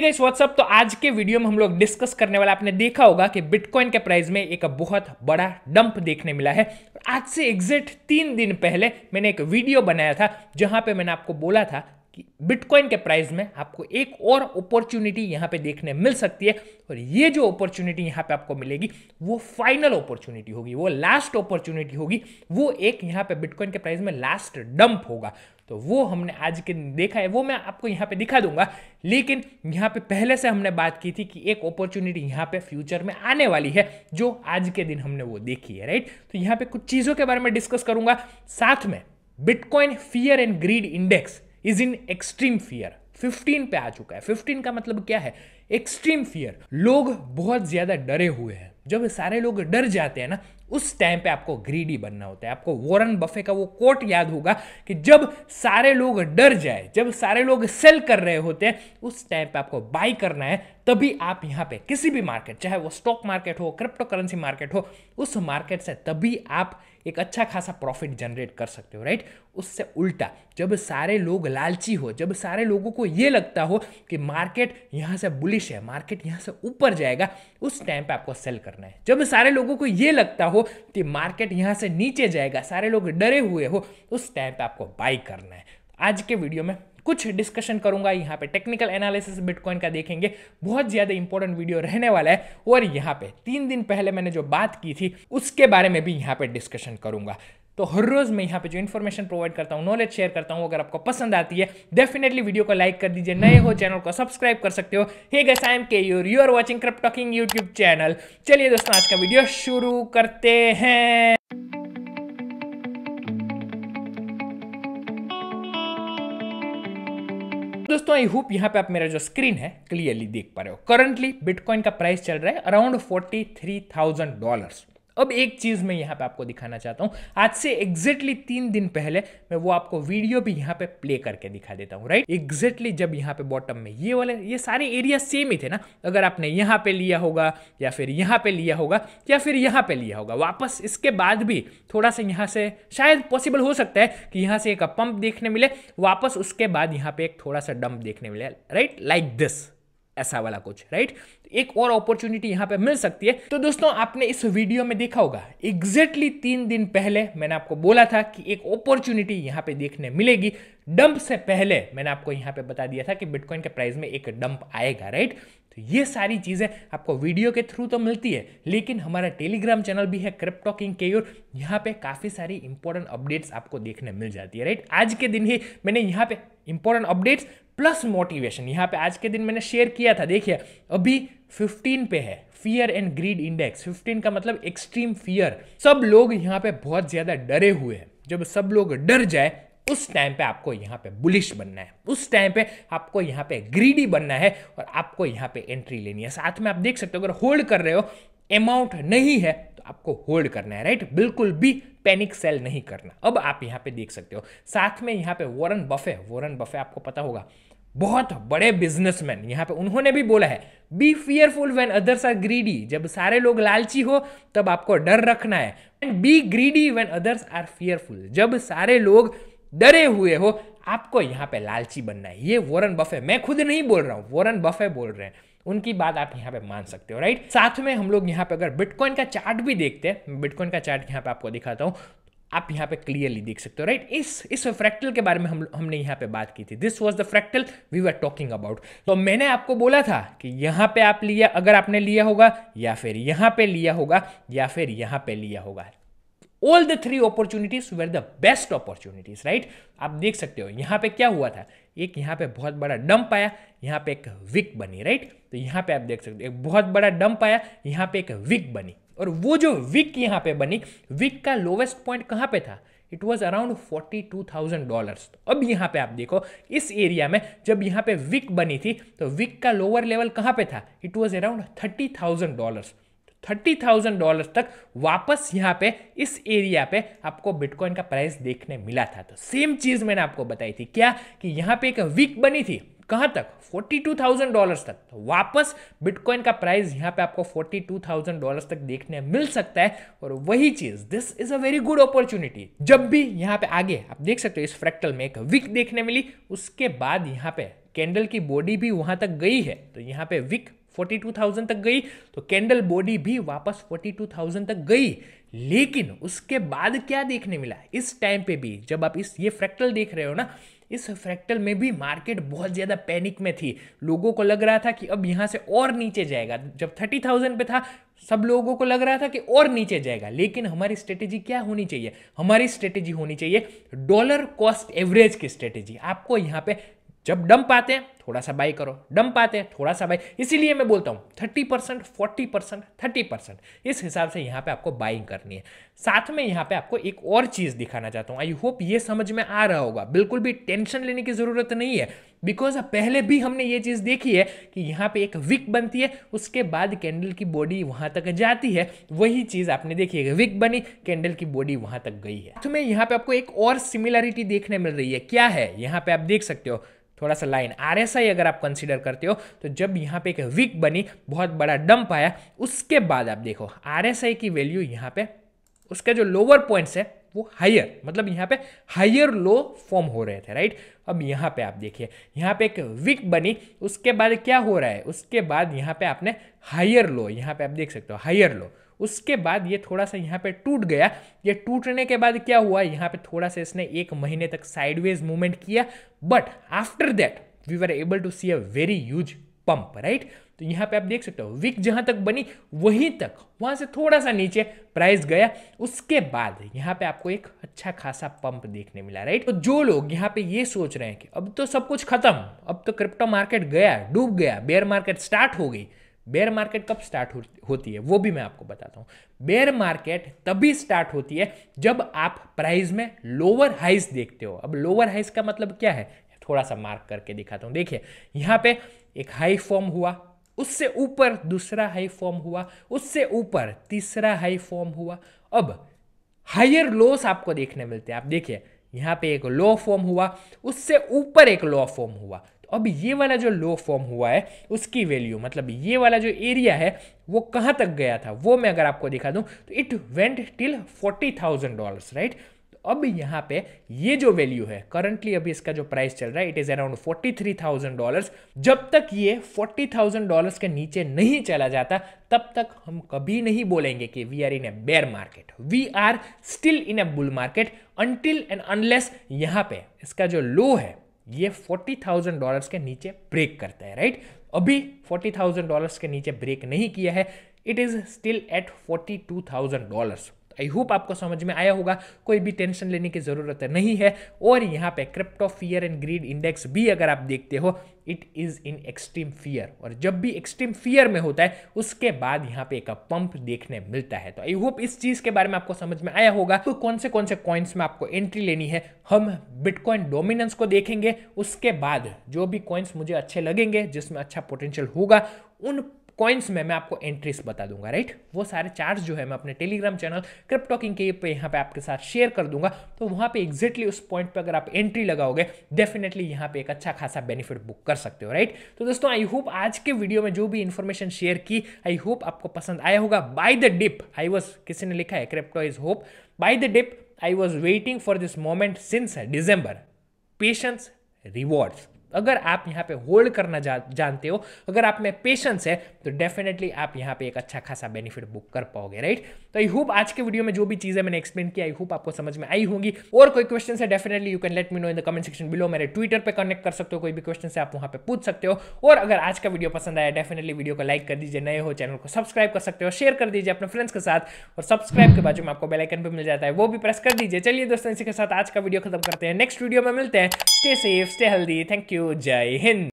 guys what's up तो आज के वीडियो में हम लोग डिस्कस करने वाले आपने देखा होगा कि बिटकॉइन के प्राइस में एक बहुत बड़ा डंप देखने मिला है आज से एग्जैक्ट तीन दिन पहले मैंने एक वीडियो बनाया था जहां पे मैंने आपको बोला था कि बिटकॉइन के प्राइस में आपको एक और अपॉर्चुनिटी यहाँ पे देखने मिल सकती है और ये जो अपॉर्चुनिटी यहाँ पे आपको मिलेगी वो फाइनल अपॉर्चुनिटी होगी वो लास्ट अपॉर्चुनिटी होगी वो एक यहाँ पे बिटकॉइन के प्राइस में लास्ट डंप होगा तो वो हमने आज के देखा है वो मैं आपको यहाँ पे दिखा दूंगा लेकिन यहाँ पे पहले से हमने बात की थी कि एक अपॉर्चुनिटी यहाँ पे फ्यूचर में आने वाली है जो आज के दिन हमने वो देखी है राइट तो यहाँ पे कुछ चीज़ों के बारे में डिस्कस करूंगा साथ में bitcoin fear and greed index is in extreme fear 15 पे आ चुका है 15 का मतलब क्या है एक्सट्रीम फियर लोग बहुत ज़्यादा डरे हुए हैं जब सारे लोग डर जाते हैं ना उस टाइम पे आपको ग्रीडी बनना होता है आपको वॉरेन बफे का वो कोट याद होगा कि जब सारे लोग डर जाए जब सारे लोग सेल कर रहे होते हैं उस टाइम पे आपको बाई करना है तभी आप यहाँ पे किसी भी मार्केट चाहे वो स्टॉक मार्केट हो क्रिप्टो करेंसी मार्केट हो उस मार्केट से तभी आप एक अच्छा खासा प्रॉफिट जनरेट कर सकते हो राइट उससे उल्टा जब सारे लोग लालची हो जब सारे लोगों को ये लगता हो कि मार्केट यहाँ से बुलिश है मार्केट यहाँ से ऊपर जाएगा उस टाइम पे आपको सेल करना है जब सारे लोगों को ये लगता हो कि मार्केट यहाँ से नीचे जाएगा सारे लोग डरे हुए हो उस टाइम पर आपको बाई करना है आज के वीडियो में कुछ डिस्कशन करूंगा यहाँ पे टेक्निकल एनालिसिस बिटकॉइन का देखेंगे बहुत ज़्यादा इंपॉर्टेंट वीडियो रहने वाला है और यहाँ पे तीन दिन पहले मैंने जो बात की थी उसके बारे में भी यहाँ पे डिस्कशन करूंगा तो हर रोज़ मैं यहाँ पे जो इन्फॉर्मेशन प्रोवाइड करता हूँ नॉलेज शेयर करता हूँ अगर आपको पसंद आती है डेफिनेटली वीडियो को लाइक कर दीजिए नए हो चैनल को सब्सक्राइब कर सकते हो hey guys I am Keyur you are watching crypto talking YouTube channel चलिए दोस्तों आज का वीडियो शुरू करते हैं दोस्तों आई होप यहाँ पे आप मेरा जो स्क्रीन है क्लियरली देख पा रहे हो करंटली बिटकॉइन का प्राइस चल रहा है around forty three thousand dollars अब एक चीज़ मैं यहाँ पे आपको दिखाना चाहता हूँ आज से एग्जैक्टली तीन दिन पहले मैं वो आपको वीडियो भी यहाँ पे प्ले करके दिखा देता हूँ राइट एग्जैक्टली जब यहाँ पे बॉटम में ये वाले ये सारे एरिया सेम ही थे ना अगर आपने यहाँ पे लिया होगा या फिर यहाँ पे लिया होगा या फिर यहाँ पे लिया होगा वापस इसके बाद भी थोड़ा सा यहाँ से शायद पॉसिबल हो सकता है कि यहाँ से एक पंप देखने मिले वापस उसके बाद यहाँ पे एक थोड़ा सा डंप देखने मिले राइट लाइक दिस ऐसा वाला कुछ राइट एक और अपॉर्चुनिटी यहाँ पे मिल सकती है तो दोस्तों आपने इस वीडियो में देखा होगा एग्जैक्टली तीन दिन पहले मैंने आपको बोला था कि एक अपॉर्चुनिटी यहाँ पे देखने मिलेगी डंप से पहले मैंने आपको यहाँ पे बता दिया था कि बिटकॉइन के प्राइस में एक डंप आएगा राइट तो ये सारी चीज़ें आपको वीडियो के थ्रू तो मिलती है लेकिन हमारा टेलीग्राम चैनल भी है क्रिप्टो किंग केयूर यहाँ पे काफ़ी सारी इंपॉर्टेंट अपडेट्स आपको देखने मिल जाती है राइट आज के दिन ही मैंने यहाँ पे इंपॉर्टेंट अपडेट्स प्लस मोटिवेशन यहाँ पे आज के दिन मैंने शेयर किया था देखिए अभी 15 पे है फियर एंड ग्रीड इंडेक्स 15 का मतलब एक्सट्रीम फियर सब लोग यहाँ पे बहुत ज़्यादा डरे हुए हैं जब सब लोग डर जाए उस टाइम पे आपको यहाँ पे बुलिश बनना है उस टाइम पे आपको यहाँ पे ग्रीडी बनना है और आपको यहाँ पे एंट्री लेनी है साथ में आप देख सकते हो अगर होल्ड कर रहे हो अमाउंट नहीं है तो आपको होल्ड करना है राइट बिल्कुल भी पैनिक सेल नहीं करना अब आप यहाँ पे देख सकते हो साथ में यहाँ पे वॉरन बफे वॉरन बफे आपको पता होगा बहुत बड़े बिजनेसमैन यहाँ पे उन्होंने भी बोला है be fearful when others are greedy जब सारे लोग लालची हो तब आपको डर रखना है and be greedy when others are fearful जब सारे लोग डरे हुए हो आपको यहाँ पे लालची बनना है ये वॉरन बफे मैं खुद नहीं बोल रहा हूँ वॉरन बफे बोल रहे हैं उनकी बात आप यहाँ पे मान सकते हो राइट साथ में हम लोग यहाँ पे अगर बिटकॉइन का चार्ट भी देखते हैं बिटकॉइन का चार्ट यहाँ पे आपको दिखाता हूँ आप यहाँ पे क्लियरली देख सकते हो राइट इस इस फ्रैक्टल के बारे में हम हमने यहाँ पे बात की थी this was the fractal we were talking about तो मैंने आपको बोला था कि यहाँ पे आप लिया अगर आपने लिया होगा या फिर यहाँ पे लिया होगा या फिर यहाँ पे लिया होगा all the three opportunities were the best opportunities right आप देख सकते हो यहाँ पे क्या हुआ था एक यहाँ पे बहुत बड़ा डंप आया यहाँ पे एक विक बनी राइट तो यहाँ पे आप देख सकते हो एक बहुत बड़ा डंप आया यहाँ पे एक विक बनी और वो जो विक यहाँ पे बनी विक का लोवेस्ट पॉइंट कहाँ पे था it was around forty two thousand dollars अब यहाँ पे आप देखो इस एरिया में जब यहाँ पे विक बनी थी तो विक का लोअर लेवल कहाँ पे था it was around thirty thousand dollars thirty thousand dollar तक वापस यहाँ पे इस एरिया पे आपको बिटकॉइन का प्राइस देखने मिला था तो सेम चीज़ मैंने आपको बताई थी क्या कि यहाँ पे एक वीक बनी थी कहां तक 42,000 डॉलर्स तक तो वापस बिटकॉइन का प्राइस यहां पे आपको 42,000 डॉलर्स तक देखने मिल सकता है और वही चीज this is a very good opportunity जब भी यहां पे आगे आप देख सकते हो इस फ्रैक्टल में एक विक देखने मिली उसके बाद यहां पे कैंडल की बॉडी भी वहां तक गई है तो यहाँ पे विक 42,000 तक गई तो कैंडल बॉडी भी वापस 42,000 तक गई लेकिन उसके बाद क्या देखने मिला इस टाइम पे भी जब आप इस ये फ्रैक्टल देख रहे हो ना इस फ्रैक्टल में भी मार्केट बहुत ज़्यादा पैनिक में थी लोगों को लग रहा था कि अब यहाँ से और नीचे जाएगा जब थर्टी थाउजेंड पे था सब लोगों को लग रहा था कि और नीचे जाएगा लेकिन हमारी स्ट्रेटेजी क्या होनी चाहिए हमारी स्ट्रेटेजी होनी चाहिए डॉलर कॉस्ट एवरेज की स्ट्रेटेजी आपको यहाँ पे जब डंप आते हैं थोड़ा सा बाई करो डंप आते हैं थोड़ा सा बाई इसीलिए मैं बोलता हूँ thirty percent forty percent thirty percent इस हिसाब से यहाँ पे आपको बाइंग करनी है साथ में यहाँ पे आपको एक और चीज़ दिखाना चाहता हूँ आई होप ये समझ में आ रहा होगा बिल्कुल भी टेंशन लेने की ज़रूरत नहीं है बिकॉज पहले भी हमने ये चीज़ देखी है कि यहाँ पे एक विक बनती है उसके बाद कैंडल की बॉडी वहाँ तक जाती है वही चीज़ आपने देखी है विक बनी कैंडल की बॉडी वहाँ तक गई है तो मैं यहाँ पे आपको एक और सिमिलरिटी देखने मिल रही है क्या है यहाँ पे आप देख सकते हो थोड़ा सा लाइन आर अगर आप कंसिडर करते हो तो जब यहाँ पे एक वीक बनी बहुत बड़ा डंप आया उसके बाद आप देखो आर की वैल्यू यहाँ पे उसके जो लोअर पॉइंट्स है वो हायर मतलब यहाँ पे हायर लो फॉर्म हो रहे थे राइट अब यहाँ पे आप देखिए यहाँ पे एक वीक बनी उसके बाद क्या हो रहा है उसके बाद यहाँ पे आपने हायर लो यहाँ पे आप देख सकते हो हायर लो उसके बाद ये थोड़ा सा यहाँ पे टूट गया ये टूटने के बाद क्या हुआ यहाँ पे थोड़ा सा इसने एक महीने तक साइडवेज मूवमेंट किया but after that we were able to see a very huge pump right तो यहाँ पे आप देख सकते हो विक जहाँ तक बनी वहीं तक वहाँ से थोड़ा सा नीचे प्राइस गया उसके बाद यहाँ पे आपको एक अच्छा खासा पंप देखने मिला राइट तो जो लोग यहाँ पे ये सोच रहे हैं कि अब तो सब कुछ खत्म अब तो क्रिप्टो मार्केट गया डूब गया बेयर मार्केट स्टार्ट हो गई बेयर मार्केट कब स्टार्ट होती है वो भी मैं आपको बताता हूँ बेयर मार्केट तभी स्टार्ट होती है जब आप प्राइस में लोअर हाइस देखते हो अब लोअर हाइस का मतलब क्या है थोड़ा सा मार्क करके दिखाता हूँ देखिए यहाँ पे एक हाई फॉर्म हुआ उससे ऊपर दूसरा हाई फॉर्म हुआ उससे ऊपर तीसरा हाई फॉर्म हुआ अब हायर लोस आपको देखने मिलते हैं आप देखिए यहाँ पे एक लो फॉर्म हुआ उससे ऊपर एक लो फॉर्म हुआ अब ये वाला जो लो फॉर्म हुआ है उसकी वैल्यू मतलब ये वाला जो एरिया है वो कहाँ तक गया था वो मैं अगर आपको दिखा दूँ तो it went till forty thousand dollars right अब यहाँ पे ये जो वैल्यू है करंटली अभी इसका जो प्राइस चल रहा है it is around forty three thousand dollar जब तक ये फोर्टी थाउजेंड डॉलर के नीचे नहीं चला जाता तब तक हम कभी नहीं बोलेंगे कि we are in a bear market we are still in a bull market until and unless यहाँ पे इसका जो लो है ये फोर्टी थाउजेंड डॉलर्स के नीचे ब्रेक करता है राइट अभी फोर्टी थाउजेंड डॉलर्स के नीचे ब्रेक नहीं किया है it is still at forty two thousand dollars I hope आपको समझ में आया होगा कोई भी टेंशन लेने की ज़रूरत नहीं है और यहाँ पे crypto fear and greed index भी अगर आप देखते हो it is in extreme fear और जब भी एक्सट्रीम फियर में होता है उसके बाद यहाँ पे एक पंप देखने मिलता है तो आई होप इस चीज़ के बारे में आपको समझ में आया होगा तो कौन से कौन से कॉइन्स में आपको एंट्री लेनी है हम बिटकॉइन डोमिनेंस को देखेंगे उसके बाद जो भी कॉइन्स मुझे अच्छे लगेंगे जिसमें अच्छा पोटेंशियल होगा उन कॉइन्स में मैं आपको एंट्रीज बता दूंगा राइट वो सारे चार्ट जो है मैं अपने टेलीग्राम चैनल क्रिप्टो किंग के पे यहाँ पे आपके साथ शेयर कर दूंगा तो वहाँ पे एग्जैक्टली उस पॉइंट पे अगर आप एंट्री लगाओगे डेफिनेटली यहाँ पे एक अच्छा खासा बेनिफिट बुक कर सकते हो राइट तो दोस्तों आई होप आज के वीडियो में जो भी इन्फॉर्मेशन शेयर की आई होप आपको पसंद आया होगा buy the dip I was किसी ने लिखा है crypto is hope buy the dip I was waiting for this moment since December patience rewards अगर आप यहाँ पे होल्ड करना जा, जानते हो अगर आप में पेशेंस है तो डेफिनेटली आप यहाँ पे एक अच्छा खासा बेनिफिट बुक कर पाओगे राइट तो आई होप आज के वीडियो में जो भी चीज़ें मैंने एक्सप्लेन की आई होप आपको समझ में आई होंगी और कोई क्वेश्चन है definitely you can let me know in the comment section below मेरे ट्विटर पर कनेक्ट कर सकते हो कोई भी क्वेश्चन है आप वहाँ पर पूछ सकते हो और अगर आज का वीडियो पसंद आया डेफिनेटली वीडियो को लाइक कर दीजिए नए हो चैनल को सब्सक्राइब कर सकते हो शेयर कर दीजिए अपने फ्रेंड्स के साथ और सब्सक्राइब के बाजू में आपको बेलाइकन भी मिल जाता है वो भी प्रेस कर दीजिए चलिए दोस्तों इसी के साथ आज का वीडियो खत्म करते हैं नेक्स्ट वीडियो में मिलते हैं stay safe stay healthy thank you जय हिंद